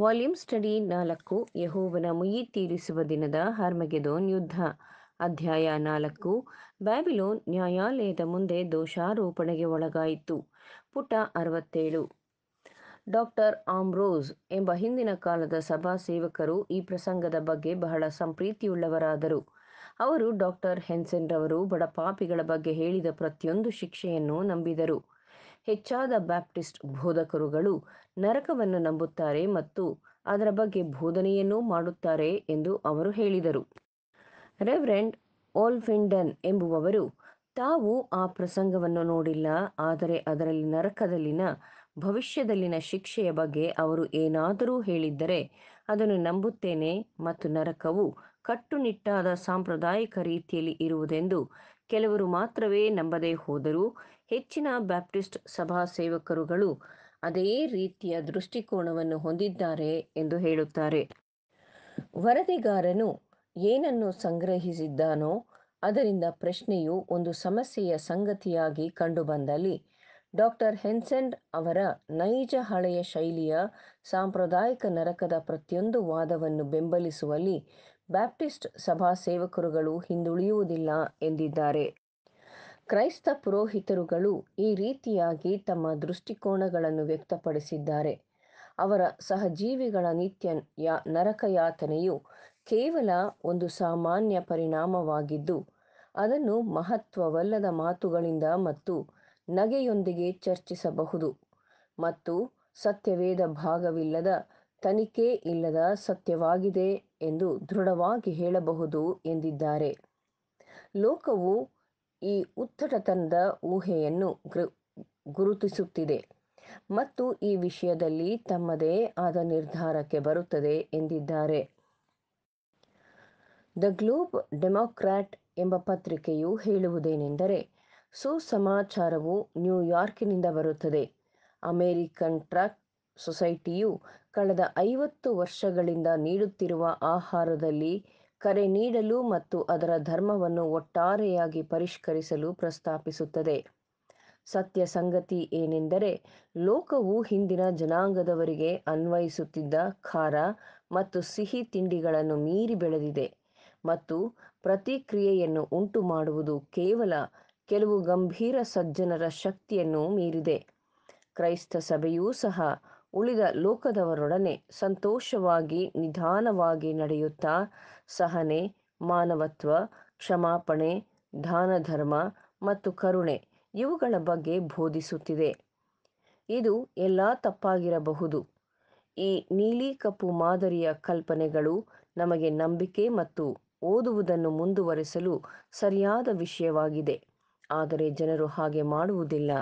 volume study ನಾಲ್ಕು ಯಹೋವನ ಮುಯಿ ತೀರಿಸುವ ದಿನದ ಹರ್ಮಗೆದೋನ್ ಯುದ್ಧ ಅಧ್ಯಾಯ ನಾಲ್ಕು ಬ್ಯಾಬಿಲೋನ್ ನ್ಯಾಯಾಲಯದ ಮುಂದೆ ದೋಷಾರೋಪಣೆಗೆ ಒಳಗಾಯಿತು ಪುಟ ಅರವತ್ತೇಳು ಡಾಕ್ಟರ್ ಆಮ್ರೋಸ್ ಎಂಬ ಹಿಂದಿನ ಕಾಲದ ಸಭಾ ಸೇವಕರು ಈ ಪ್ರಸಂಗದ ಬಗ್ಗೆ ಬಹಳ ಸಂಪ್ರೀತಿಯುಳ್ಳವರಾದರು ಅವರು ಡಾಕ್ಟರ್ ಹೆನ್ಸೆನ್ ರವರು ಪಾಪಿಗಳ ಬಗ್ಗೆ ಹೇಳಿದ ಪ್ರತಿಯೊಂದು ಶಿಕ್ಷೆಯನ್ನು ನಂಬಿದರು ಹೆಚ್ಚಾದ ಬ್ಯಾಪ್ಟಿಸ್ಟ್ ಬೋಧಕರುಗಳು ನರಕವನ್ನು ನಂಬುತ್ತಾರೆ ಮತ್ತು ಅದರ ಬಗ್ಗೆ ಬೋಧನೆಯನ್ನೂ ಮಾಡುತ್ತಾರೆ ಎಂದು ಅವರು ಹೇಳಿದರು ರೆವರೆಂಡ್ ಓಲ್ಫಿಂಡನ್ ಎಂಬುವವರು ತಾವು ಆ ಪ್ರಸಂಗವನ್ನು ನೋಡಿಲ್ಲ ಆದರೆ ಅದರಲ್ಲಿ ನರಕದಲ್ಲಿನ ಭವಿಷ್ಯದಲ್ಲಿನ ಶಿಕ್ಷೆಯ ಬಗ್ಗೆ ಅವರು ಏನಾದರೂ ಹೇಳಿದ್ದರೆ ಅದನ್ನು ನಂಬುತ್ತೇನೆ ಮತ್ತು ನರಕವು ಕಟ್ಟುನಿಟ್ಟಾದ ಸಾಂಪ್ರದಾಯಿಕ ರೀತಿಯಲ್ಲಿ ಇರುವುದೆಂದು ಕೆಲವರು ಮಾತ್ರವೇ ನಂಬದೇ ಹೋದರೂ ಹೆಚ್ಚಿನ ಬ್ಯಾಪ್ಟಿಸ್ಟ್ ಸಭಾ ಸೇವಕರುಗಳು ಅದೇ ರೀತಿಯ ದೃಷ್ಟಿಕೋನವನ್ನು ಹೊಂದಿದ್ದಾರೆ ಎಂದು ಹೇಳುತ್ತಾರೆ ವರದಿಗಾರನು ಏನನ್ನು ಸಂಗ್ರಹಿಸಿದ್ದಾನೋ ಅದರಿಂದ ಪ್ರಶ್ನೆಯು ಒಂದು ಸಮಸ್ಯೆಯ ಸಂಗತಿಯಾಗಿ ಕಂಡುಬಂದಲ್ಲಿ ಡಾಕ್ಟರ್ ಹೆನ್ಸೆಂಡ್ ಅವರ ನೈಜ ಹಳೆಯ ಶೈಲಿಯ ಸಾಂಪ್ರದಾಯಿಕ ನರಕದ ಪ್ರತಿಯೊಂದು ವಾದವನ್ನು ಬೆಂಬಲಿಸುವಲ್ಲಿ ಬ್ಯಾಪ್ಟಿಸ್ಟ್ ಸಭಾ ಸೇವಕರುಗಳು ಹಿಂದುಳಿಯುವುದಿಲ್ಲ ಎಂದಿದ್ದಾರೆ ಕ್ರೈಸ್ತ ಪುರೋಹಿತರುಗಳು ಈ ರೀತಿಯಾಗಿ ತಮ್ಮ ದೃಷ್ಟಿಕೋನಗಳನ್ನು ವ್ಯಕ್ತಪಡಿಸಿದ್ದಾರೆ ಅವರ ಸಹಜೀವಿಗಳ ನಿತ್ಯ ಯಾ ನರಕಯಾತನೆಯು ಕೇವಲ ಒಂದು ಸಾಮಾನ್ಯ ಪರಿಣಾಮವಾಗಿದ್ದು ಅದನ್ನು ಮಹತ್ವವಲ್ಲದ ಮಾತುಗಳಿಂದ ಮತ್ತು ನಗೆಯೊಂದಿಗೆ ಚರ್ಚಿಸಬಹುದು ಮತ್ತು ಸತ್ಯವೇದ ಭಾಗವಿಲ್ಲದ ತನಿಖೆ ಇಲ್ಲದ ಸತ್ಯವಾಗಿದೆ ಎಂದು ದೃಢವಾಗಿ ಹೇಳಬಹುದು ಎಂದಿದ್ದಾರೆ ಲೋಕವು ಈ ಉತ್ತಟತನದ ಊಹೆಯನ್ನು ಗುರುತಿಸುತ್ತಿದೆ ಮತ್ತು ಈ ವಿಷಯದಲ್ಲಿ ತಮ್ಮದೇ ಆದ ನಿರ್ಧಾರಕ್ಕೆ ಬರುತ್ತದೆ ಎಂದಿದ್ದಾರೆ ದ ಗ್ಲೋಬ್ ಡೆಮೋಕ್ರಾಟ್ ಎಂಬ ಪತ್ರಿಕೆಯು ಹೇಳುವುದೇನೆಂದರೆ ಸುಸಮಾಚಾರವು ನ್ಯೂಯಾರ್ಕಿನಿಂದ ಬರುತ್ತದೆ ಅಮೆರಿಕನ್ ಟ್ರಕ್ ಸೊಸೈಟಿಯು ಕಳೆದ ಐವತ್ತು ವರ್ಷಗಳಿಂದ ನೀಡುತ್ತಿರುವ ಆಹಾರದಲ್ಲಿ ಕರೆ ನೀಡಲು ಮತ್ತು ಅದರ ಧರ್ಮವನ್ನು ಒಟ್ಟಾರೆಯಾಗಿ ಪರಿಷ್ಕರಿಸಲು ಪ್ರಸ್ತಾಪಿಸುತ್ತದೆ ಸತ್ಯ ಸಂಗತಿ ಏನೆಂದರೆ ಲೋಕವು ಹಿಂದಿನ ಜನಾಂಗದವರಿಗೆ ಅನ್ವಯಿಸುತ್ತಿದ್ದ ಖಾರ ಮತ್ತು ಸಿಹಿ ತಿಂಡಿಗಳನ್ನು ಮೀರಿ ಬೆಳೆದಿದೆ ಮತ್ತು ಪ್ರತಿಕ್ರಿಯೆಯನ್ನು ಉಂಟು ಮಾಡುವುದು ಕೇವಲ ಕೆಲವು ಗಂಭೀರ ಸಜ್ಜನರ ಶಕ್ತಿಯನ್ನು ಮೀರಿದೆ ಕ್ರೈಸ್ತ ಸಭೆಯೂ ಸಹ ಉಳಿದ ಲೋಕದವರೊಡನೆ ಸಂತೋಷವಾಗಿ ನಿಧಾನವಾಗಿ ನಡೆಯುತ್ತಾ ಸಹನೆ ಮಾನವತ್ವ ಕ್ಷಮಾಪಣೆ ದಾನಧರ್ಮ ಧರ್ಮ ಮತ್ತು ಕರುಣೆ ಇವುಗಳ ಬಗ್ಗೆ ಬೋಧಿಸುತ್ತಿದೆ ಇದು ಎಲ್ಲ ತಪ್ಪಾಗಿರಬಹುದು ಈ ನೀಲಿ ಕಪ್ಪು ಮಾದರಿಯ ಕಲ್ಪನೆಗಳು ನಮಗೆ ನಂಬಿಕೆ ಮತ್ತು ಓದುವುದನ್ನು ಮುಂದುವರೆಸಲು ಸರಿಯಾದ ವಿಷಯವಾಗಿದೆ ಆದರೆ ಜನರು ಹಾಗೆ ಮಾಡುವುದಿಲ್ಲ